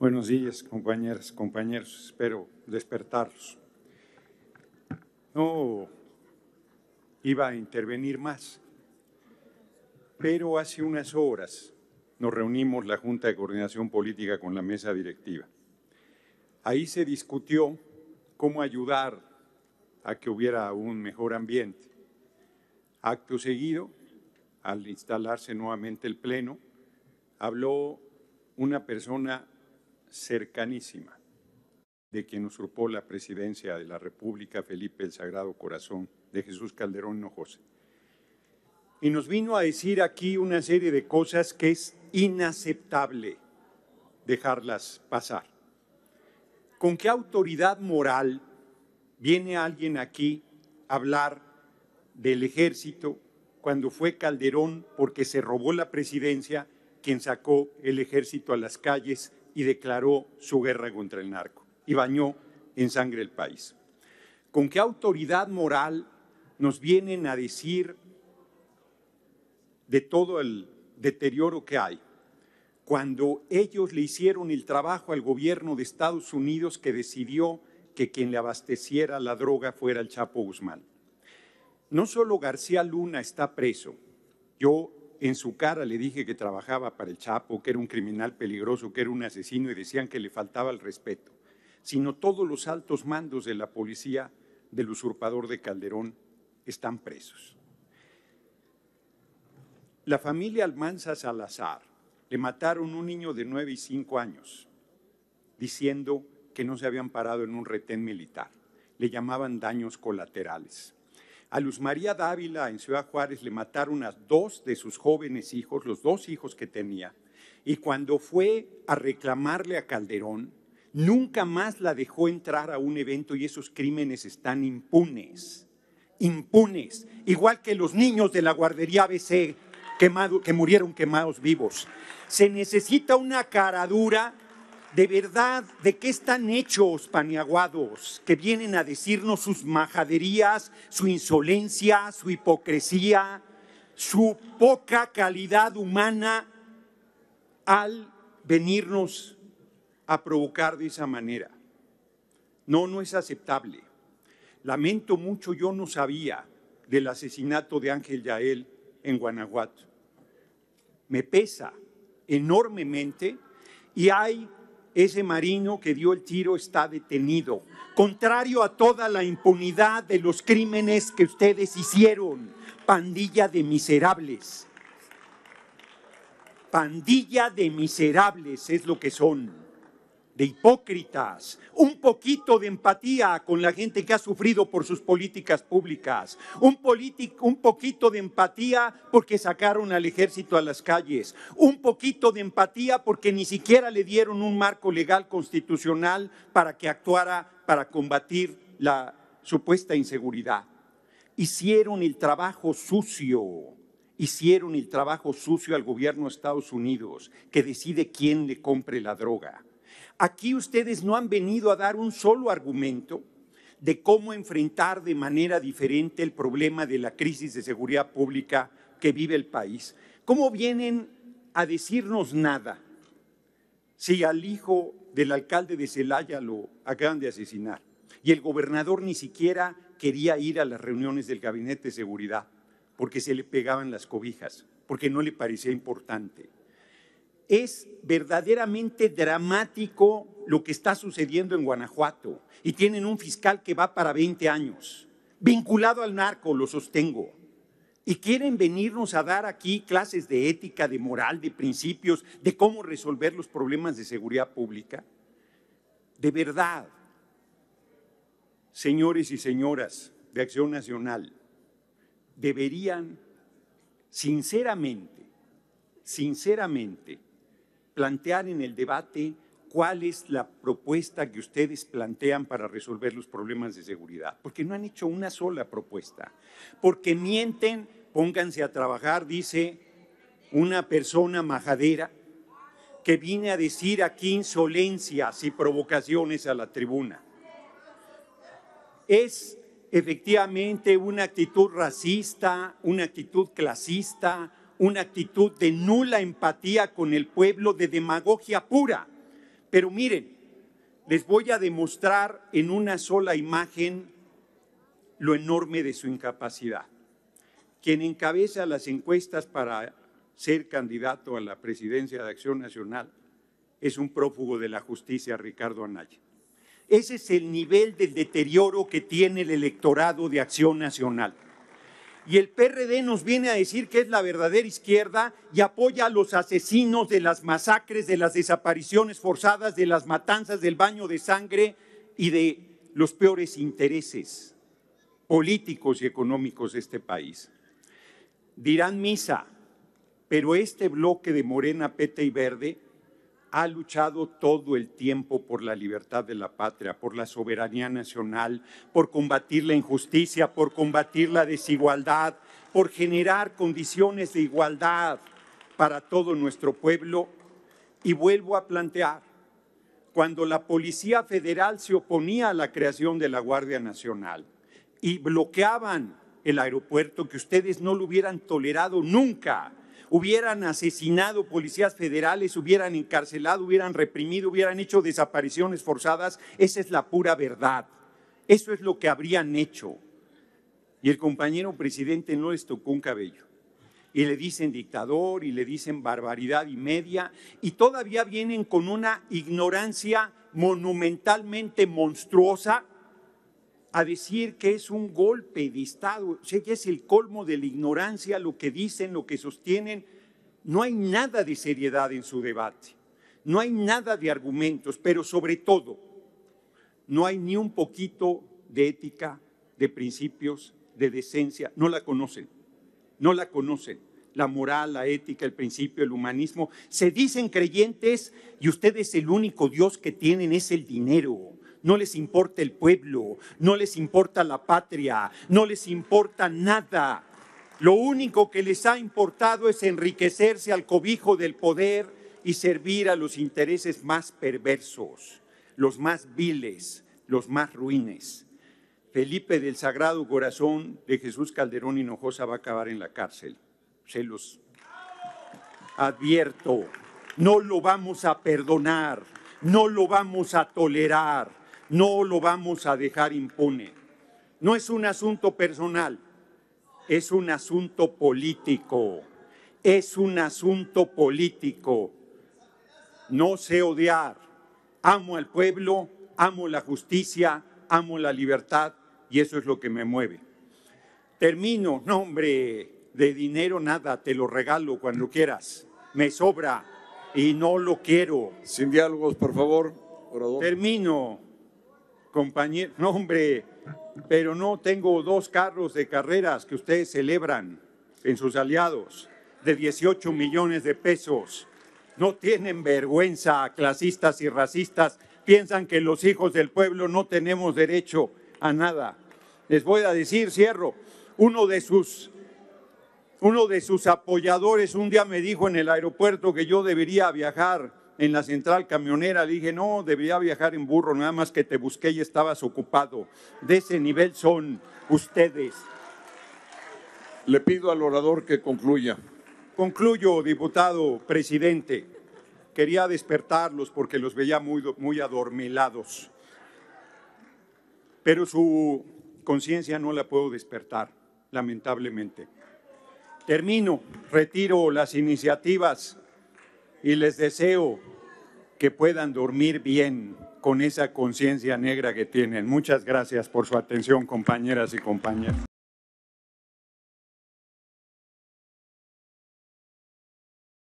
Buenos días, compañeras, compañeros. Espero despertarlos. No iba a intervenir más, pero hace unas horas nos reunimos la Junta de Coordinación Política con la mesa directiva. Ahí se discutió cómo ayudar a que hubiera un mejor ambiente. Acto seguido, al instalarse nuevamente el Pleno, habló una persona cercanísima de quien usurpó la presidencia de la República, Felipe el Sagrado Corazón, de Jesús Calderón José Y nos vino a decir aquí una serie de cosas que es inaceptable dejarlas pasar. ¿Con qué autoridad moral viene alguien aquí a hablar del ejército cuando fue Calderón, porque se robó la presidencia, quien sacó el ejército a las calles y declaró su guerra contra el narco y bañó en sangre el país. ¿Con qué autoridad moral nos vienen a decir de todo el deterioro que hay? Cuando ellos le hicieron el trabajo al gobierno de Estados Unidos que decidió que quien le abasteciera la droga fuera el Chapo Guzmán. No solo García Luna está preso, yo en su cara le dije que trabajaba para el Chapo, que era un criminal peligroso, que era un asesino y decían que le faltaba el respeto, sino todos los altos mandos de la policía del usurpador de Calderón están presos. La familia Almanza Salazar le mataron un niño de 9 y 5 años, diciendo que no se habían parado en un retén militar. Le llamaban daños colaterales. A Luz María Dávila en Ciudad Juárez le mataron a dos de sus jóvenes hijos, los dos hijos que tenía. Y cuando fue a reclamarle a Calderón, nunca más la dejó entrar a un evento y esos crímenes están impunes, impunes, igual que los niños de la guardería ABC que murieron quemados vivos. Se necesita una cara dura de verdad, ¿de qué están hechos paniaguados que vienen a decirnos sus majaderías, su insolencia, su hipocresía, su poca calidad humana al venirnos a provocar de esa manera? No, no es aceptable. Lamento mucho, yo no sabía del asesinato de Ángel Yael en Guanajuato. Me pesa enormemente y hay ese marino que dio el tiro está detenido, contrario a toda la impunidad de los crímenes que ustedes hicieron, pandilla de miserables. Pandilla de miserables es lo que son de hipócritas, un poquito de empatía con la gente que ha sufrido por sus políticas públicas, un, un poquito de empatía porque sacaron al ejército a las calles, un poquito de empatía porque ni siquiera le dieron un marco legal constitucional para que actuara para combatir la supuesta inseguridad. Hicieron el trabajo sucio hicieron el trabajo sucio al gobierno de Estados Unidos, que decide quién le compre la droga. Aquí ustedes no han venido a dar un solo argumento de cómo enfrentar de manera diferente el problema de la crisis de seguridad pública que vive el país. ¿Cómo vienen a decirnos nada si al hijo del alcalde de Celaya lo acaban de asesinar y el gobernador ni siquiera quería ir a las reuniones del gabinete de seguridad porque se le pegaban las cobijas, porque no le parecía importante? Es verdaderamente dramático lo que está sucediendo en Guanajuato y tienen un fiscal que va para 20 años, vinculado al narco, lo sostengo. Y quieren venirnos a dar aquí clases de ética, de moral, de principios, de cómo resolver los problemas de seguridad pública. De verdad, señores y señoras de Acción Nacional, deberían sinceramente, sinceramente, plantear en el debate cuál es la propuesta que ustedes plantean para resolver los problemas de seguridad, porque no han hecho una sola propuesta, porque mienten, pónganse a trabajar, dice una persona majadera que viene a decir aquí insolencias y provocaciones a la tribuna. Es efectivamente una actitud racista, una actitud clasista, una actitud de nula empatía con el pueblo, de demagogia pura. Pero miren, les voy a demostrar en una sola imagen lo enorme de su incapacidad. Quien encabeza las encuestas para ser candidato a la presidencia de Acción Nacional es un prófugo de la justicia, Ricardo Anaya. Ese es el nivel del deterioro que tiene el electorado de Acción Nacional. Y el PRD nos viene a decir que es la verdadera izquierda y apoya a los asesinos de las masacres, de las desapariciones forzadas, de las matanzas, del baño de sangre y de los peores intereses políticos y económicos de este país. Dirán misa, pero este bloque de Morena, PETA y Verde ha luchado todo el tiempo por la libertad de la patria, por la soberanía nacional, por combatir la injusticia, por combatir la desigualdad, por generar condiciones de igualdad para todo nuestro pueblo. Y vuelvo a plantear, cuando la Policía Federal se oponía a la creación de la Guardia Nacional y bloqueaban el aeropuerto, que ustedes no lo hubieran tolerado nunca, hubieran asesinado policías federales, hubieran encarcelado, hubieran reprimido, hubieran hecho desapariciones forzadas. Esa es la pura verdad. Eso es lo que habrían hecho. Y el compañero presidente no les tocó un cabello. Y le dicen dictador y le dicen barbaridad y media. Y todavía vienen con una ignorancia monumentalmente monstruosa a decir que es un golpe de Estado, o sea, es el colmo de la ignorancia lo que dicen, lo que sostienen. No hay nada de seriedad en su debate, no hay nada de argumentos, pero sobre todo, no hay ni un poquito de ética, de principios, de decencia, no la conocen, no la conocen. La moral, la ética, el principio, el humanismo. Se dicen creyentes y ustedes el único Dios que tienen es el dinero no les importa el pueblo, no les importa la patria, no les importa nada. Lo único que les ha importado es enriquecerse al cobijo del poder y servir a los intereses más perversos, los más viles, los más ruines. Felipe del Sagrado Corazón de Jesús Calderón Hinojosa va a acabar en la cárcel. Se los advierto, no lo vamos a perdonar, no lo vamos a tolerar no lo vamos a dejar impune. No es un asunto personal, es un asunto político, es un asunto político. No sé odiar, amo al pueblo, amo la justicia, amo la libertad y eso es lo que me mueve. Termino, no hombre, de dinero nada, te lo regalo cuando quieras, me sobra y no lo quiero. Sin diálogos, por favor. Termino compañero, no hombre, pero no tengo dos carros de carreras que ustedes celebran en sus aliados de 18 millones de pesos. No tienen vergüenza, clasistas y racistas. Piensan que los hijos del pueblo no tenemos derecho a nada. Les voy a decir, cierro, uno de sus uno de sus apoyadores un día me dijo en el aeropuerto que yo debería viajar en la central camionera, dije, no, debía viajar en burro, nada más que te busqué y estabas ocupado. De ese nivel son ustedes. Le pido al orador que concluya. Concluyo, diputado presidente. Quería despertarlos porque los veía muy, muy adormelados. Pero su conciencia no la puedo despertar, lamentablemente. Termino, retiro las iniciativas y les deseo que puedan dormir bien con esa conciencia negra que tienen. Muchas gracias por su atención, compañeras y compañeros.